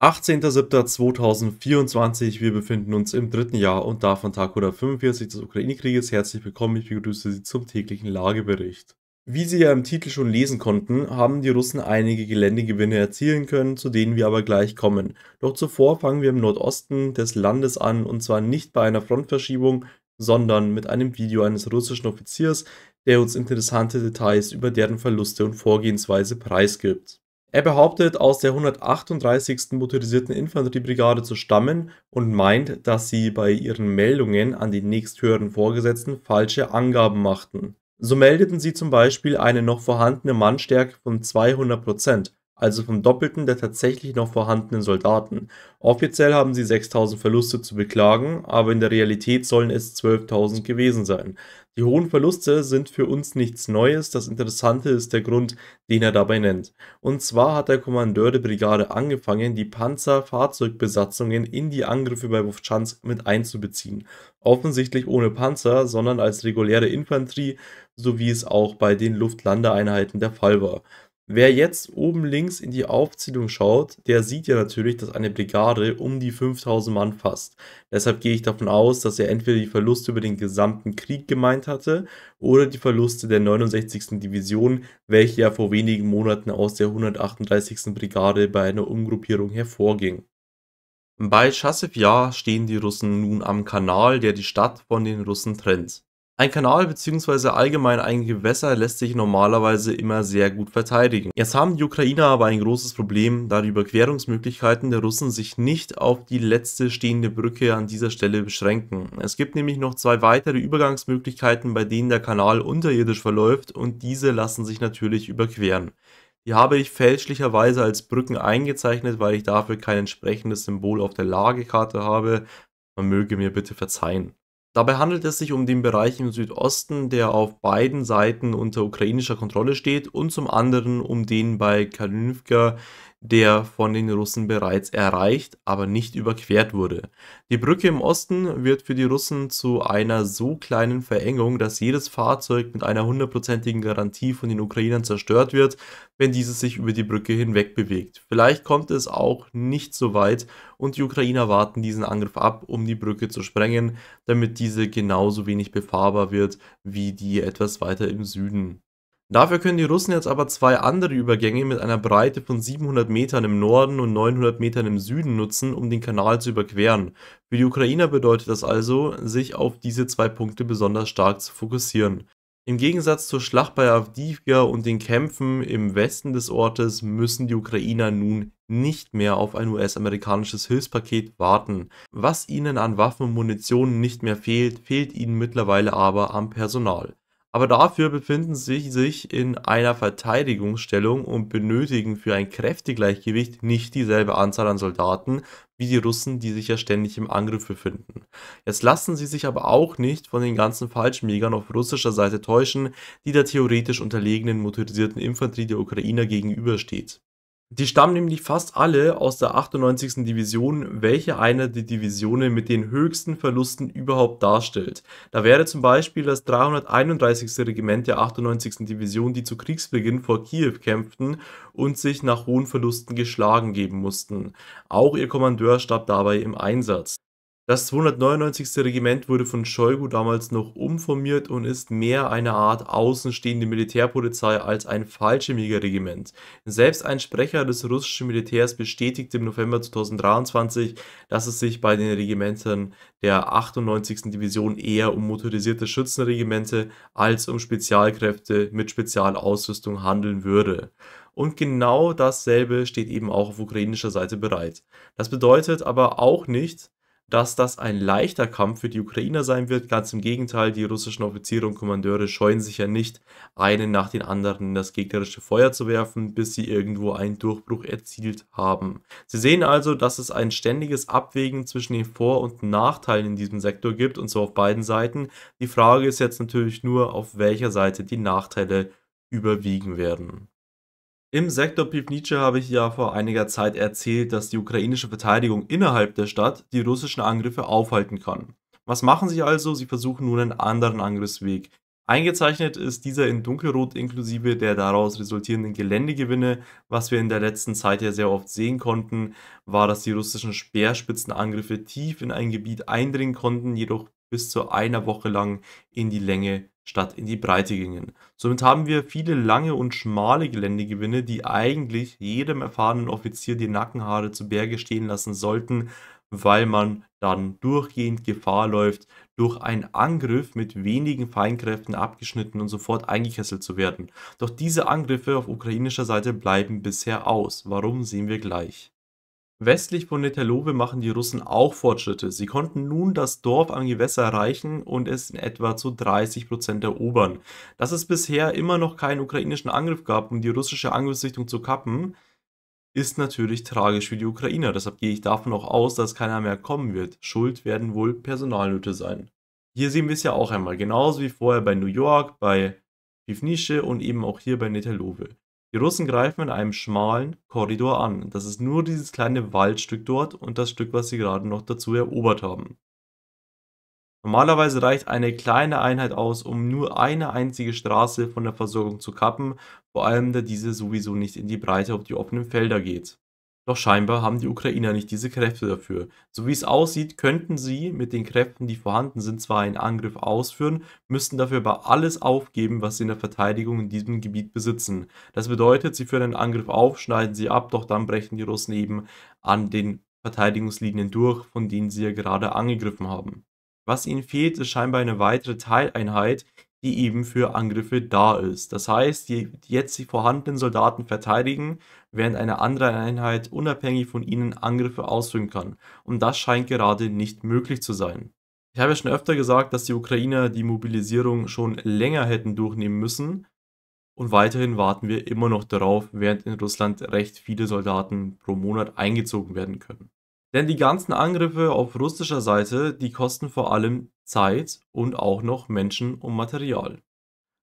18.07.2024, wir befinden uns im dritten Jahr und davon Tag 145 des Ukraine-Krieges. Herzlich willkommen, ich begrüße Sie zum täglichen Lagebericht. Wie Sie ja im Titel schon lesen konnten, haben die Russen einige Geländegewinne erzielen können, zu denen wir aber gleich kommen. Doch zuvor fangen wir im Nordosten des Landes an und zwar nicht bei einer Frontverschiebung, sondern mit einem Video eines russischen Offiziers, der uns interessante Details über deren Verluste und Vorgehensweise preisgibt. Er behauptet, aus der 138. Motorisierten Infanteriebrigade zu stammen und meint, dass sie bei ihren Meldungen an die nächsthöheren Vorgesetzten falsche Angaben machten. So meldeten sie zum Beispiel eine noch vorhandene Mannstärke von 200 Prozent also vom Doppelten der tatsächlich noch vorhandenen Soldaten. Offiziell haben sie 6000 Verluste zu beklagen, aber in der Realität sollen es 12.000 gewesen sein. Die hohen Verluste sind für uns nichts Neues, das Interessante ist der Grund, den er dabei nennt. Und zwar hat der Kommandeur der Brigade angefangen, die Panzerfahrzeugbesatzungen in die Angriffe bei Wovchansk mit einzubeziehen. Offensichtlich ohne Panzer, sondern als reguläre Infanterie, so wie es auch bei den Luftlandeeinheiten der Fall war. Wer jetzt oben links in die Aufzählung schaut, der sieht ja natürlich, dass eine Brigade um die 5000 Mann fasst. Deshalb gehe ich davon aus, dass er entweder die Verluste über den gesamten Krieg gemeint hatte oder die Verluste der 69. Division, welche ja vor wenigen Monaten aus der 138. Brigade bei einer Umgruppierung hervorging. Bei Chassivja stehen die Russen nun am Kanal, der die Stadt von den Russen trennt. Ein Kanal bzw. allgemein ein Gewässer lässt sich normalerweise immer sehr gut verteidigen. Jetzt haben die Ukrainer aber ein großes Problem, da die Überquerungsmöglichkeiten der Russen sich nicht auf die letzte stehende Brücke an dieser Stelle beschränken. Es gibt nämlich noch zwei weitere Übergangsmöglichkeiten, bei denen der Kanal unterirdisch verläuft und diese lassen sich natürlich überqueren. Die habe ich fälschlicherweise als Brücken eingezeichnet, weil ich dafür kein entsprechendes Symbol auf der Lagekarte habe. Man möge mir bitte verzeihen. Dabei handelt es sich um den Bereich im Südosten, der auf beiden Seiten unter ukrainischer Kontrolle steht, und zum anderen um den bei Kalinivka der von den Russen bereits erreicht, aber nicht überquert wurde. Die Brücke im Osten wird für die Russen zu einer so kleinen Verengung, dass jedes Fahrzeug mit einer hundertprozentigen Garantie von den Ukrainern zerstört wird, wenn dieses sich über die Brücke hinweg bewegt. Vielleicht kommt es auch nicht so weit und die Ukrainer warten diesen Angriff ab, um die Brücke zu sprengen, damit diese genauso wenig befahrbar wird wie die etwas weiter im Süden. Dafür können die Russen jetzt aber zwei andere Übergänge mit einer Breite von 700 Metern im Norden und 900 Metern im Süden nutzen, um den Kanal zu überqueren. Für die Ukrainer bedeutet das also, sich auf diese zwei Punkte besonders stark zu fokussieren. Im Gegensatz zur Schlacht bei Avdiivka und den Kämpfen im Westen des Ortes müssen die Ukrainer nun nicht mehr auf ein US-amerikanisches Hilfspaket warten. Was ihnen an Waffen und Munition nicht mehr fehlt, fehlt ihnen mittlerweile aber am Personal aber dafür befinden sie sich in einer Verteidigungsstellung und benötigen für ein Kräftegleichgewicht nicht dieselbe Anzahl an Soldaten wie die Russen, die sich ja ständig im Angriff befinden. Jetzt lassen sie sich aber auch nicht von den ganzen Falschjägern auf russischer Seite täuschen, die der theoretisch unterlegenen motorisierten Infanterie der Ukrainer gegenübersteht. Die stammen nämlich fast alle aus der 98. Division, welche eine der Divisionen mit den höchsten Verlusten überhaupt darstellt. Da wäre zum Beispiel das 331. Regiment der 98. Division, die zu Kriegsbeginn vor Kiew kämpften und sich nach hohen Verlusten geschlagen geben mussten. Auch ihr Kommandeur starb dabei im Einsatz das 299. Regiment wurde von Scheugu damals noch umformiert und ist mehr eine Art außenstehende Militärpolizei als ein Fallschirmjägerregiment. Selbst ein Sprecher des russischen Militärs bestätigte im November 2023, dass es sich bei den Regimentern der 98. Division eher um motorisierte Schützenregimente als um Spezialkräfte mit Spezialausrüstung handeln würde. Und genau dasselbe steht eben auch auf ukrainischer Seite bereit. Das bedeutet aber auch nicht, dass das ein leichter Kampf für die Ukrainer sein wird. Ganz im Gegenteil, die russischen Offiziere und Kommandeure scheuen sich ja nicht, einen nach den anderen in das gegnerische Feuer zu werfen, bis sie irgendwo einen Durchbruch erzielt haben. Sie sehen also, dass es ein ständiges Abwägen zwischen den Vor- und Nachteilen in diesem Sektor gibt, und so auf beiden Seiten. Die Frage ist jetzt natürlich nur, auf welcher Seite die Nachteile überwiegen werden. Im Sektor Pivnice habe ich ja vor einiger Zeit erzählt, dass die ukrainische Verteidigung innerhalb der Stadt die russischen Angriffe aufhalten kann. Was machen sie also? Sie versuchen nun einen anderen Angriffsweg. Eingezeichnet ist dieser in dunkelrot inklusive der daraus resultierenden Geländegewinne. Was wir in der letzten Zeit ja sehr oft sehen konnten, war, dass die russischen Speerspitzenangriffe tief in ein Gebiet eindringen konnten, jedoch bis zu einer Woche lang in die Länge statt in die Breite gingen. Somit haben wir viele lange und schmale Geländegewinne, die eigentlich jedem erfahrenen Offizier die Nackenhaare zu Berge stehen lassen sollten, weil man dann durchgehend Gefahr läuft, durch einen Angriff mit wenigen Feinkräften abgeschnitten und sofort eingekesselt zu werden. Doch diese Angriffe auf ukrainischer Seite bleiben bisher aus. Warum sehen wir gleich. Westlich von Netterlowe machen die Russen auch Fortschritte. Sie konnten nun das Dorf am Gewässer erreichen und es in etwa zu 30 erobern. Dass es bisher immer noch keinen ukrainischen Angriff gab, um die russische Angriffsrichtung zu kappen, ist natürlich tragisch für die Ukrainer. Deshalb gehe ich davon auch aus, dass keiner mehr kommen wird. Schuld werden wohl Personalnöte sein. Hier sehen wir es ja auch einmal, genauso wie vorher bei New York, bei Pivnice und eben auch hier bei Netterlowe. Die Russen greifen in einem schmalen Korridor an. Das ist nur dieses kleine Waldstück dort und das Stück, was sie gerade noch dazu erobert haben. Normalerweise reicht eine kleine Einheit aus, um nur eine einzige Straße von der Versorgung zu kappen, vor allem da diese sowieso nicht in die Breite auf die offenen Felder geht. Doch scheinbar haben die Ukrainer nicht diese Kräfte dafür. So wie es aussieht, könnten sie mit den Kräften, die vorhanden sind, zwar einen Angriff ausführen, müssten dafür aber alles aufgeben, was sie in der Verteidigung in diesem Gebiet besitzen. Das bedeutet, sie führen einen Angriff auf, schneiden sie ab, doch dann brechen die Russen eben an den Verteidigungslinien durch, von denen sie ja gerade angegriffen haben. Was ihnen fehlt, ist scheinbar eine weitere Teileinheit, die eben für Angriffe da ist. Das heißt, die jetzt die vorhandenen Soldaten verteidigen, während eine andere Einheit unabhängig von ihnen Angriffe ausführen kann. Und das scheint gerade nicht möglich zu sein. Ich habe ja schon öfter gesagt, dass die Ukrainer die Mobilisierung schon länger hätten durchnehmen müssen. Und weiterhin warten wir immer noch darauf, während in Russland recht viele Soldaten pro Monat eingezogen werden können. Denn die ganzen Angriffe auf russischer Seite, die kosten vor allem Zeit und auch noch Menschen und Material.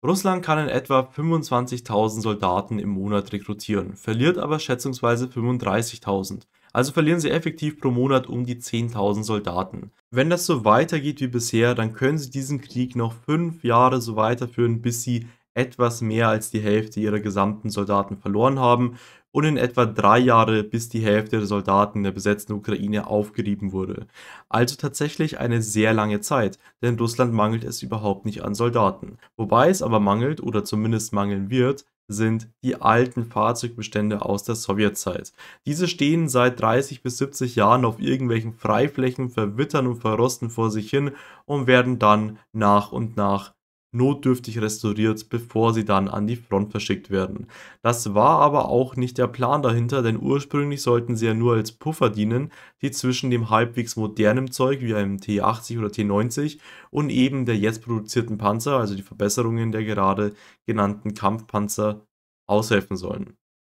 Russland kann in etwa 25.000 Soldaten im Monat rekrutieren, verliert aber schätzungsweise 35.000. Also verlieren sie effektiv pro Monat um die 10.000 Soldaten. Wenn das so weitergeht wie bisher, dann können sie diesen Krieg noch fünf Jahre so weiterführen, bis sie etwas mehr als die Hälfte ihrer gesamten Soldaten verloren haben und in etwa drei Jahre, bis die Hälfte der Soldaten der besetzten Ukraine aufgerieben wurde. Also tatsächlich eine sehr lange Zeit, denn Russland mangelt es überhaupt nicht an Soldaten. Wobei es aber mangelt oder zumindest mangeln wird, sind die alten Fahrzeugbestände aus der Sowjetzeit. Diese stehen seit 30 bis 70 Jahren auf irgendwelchen Freiflächen, verwittern und verrosten vor sich hin und werden dann nach und nach notdürftig restauriert, bevor sie dann an die Front verschickt werden. Das war aber auch nicht der Plan dahinter, denn ursprünglich sollten sie ja nur als Puffer dienen, die zwischen dem halbwegs modernen Zeug wie einem T80 oder T90 und eben der jetzt produzierten Panzer, also die Verbesserungen der gerade genannten Kampfpanzer, aushelfen sollen.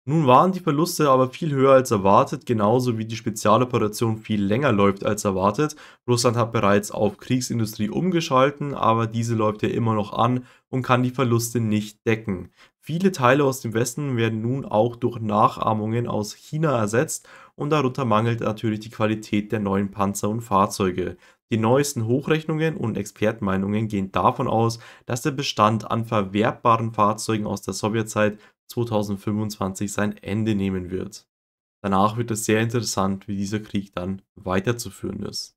Nun waren die Verluste aber viel höher als erwartet, genauso wie die Spezialoperation viel länger läuft als erwartet. Russland hat bereits auf Kriegsindustrie umgeschalten, aber diese läuft ja immer noch an und kann die Verluste nicht decken. Viele Teile aus dem Westen werden nun auch durch Nachahmungen aus China ersetzt und darunter mangelt natürlich die Qualität der neuen Panzer und Fahrzeuge. Die neuesten Hochrechnungen und Expertenmeinungen gehen davon aus, dass der Bestand an verwerbbaren Fahrzeugen aus der Sowjetzeit 2025 sein Ende nehmen wird. Danach wird es sehr interessant, wie dieser Krieg dann weiterzuführen ist.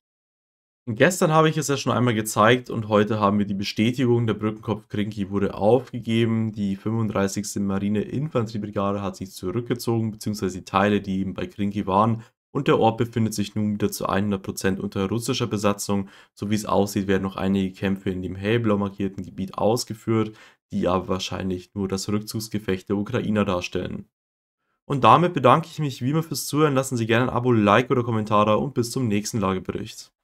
Und gestern habe ich es ja schon einmal gezeigt und heute haben wir die Bestätigung, der Brückenkopf Krinki wurde aufgegeben, die 35. Marine Infanteriebrigade hat sich zurückgezogen, beziehungsweise die Teile, die eben bei Krinki waren, und der Ort befindet sich nun wieder zu 100% unter russischer Besatzung. So wie es aussieht, werden noch einige Kämpfe in dem hellblau markierten Gebiet ausgeführt, die aber wahrscheinlich nur das Rückzugsgefecht der Ukrainer darstellen. Und damit bedanke ich mich wie immer fürs Zuhören. Lassen Sie gerne ein Abo, Like oder Kommentar da und bis zum nächsten Lagebericht.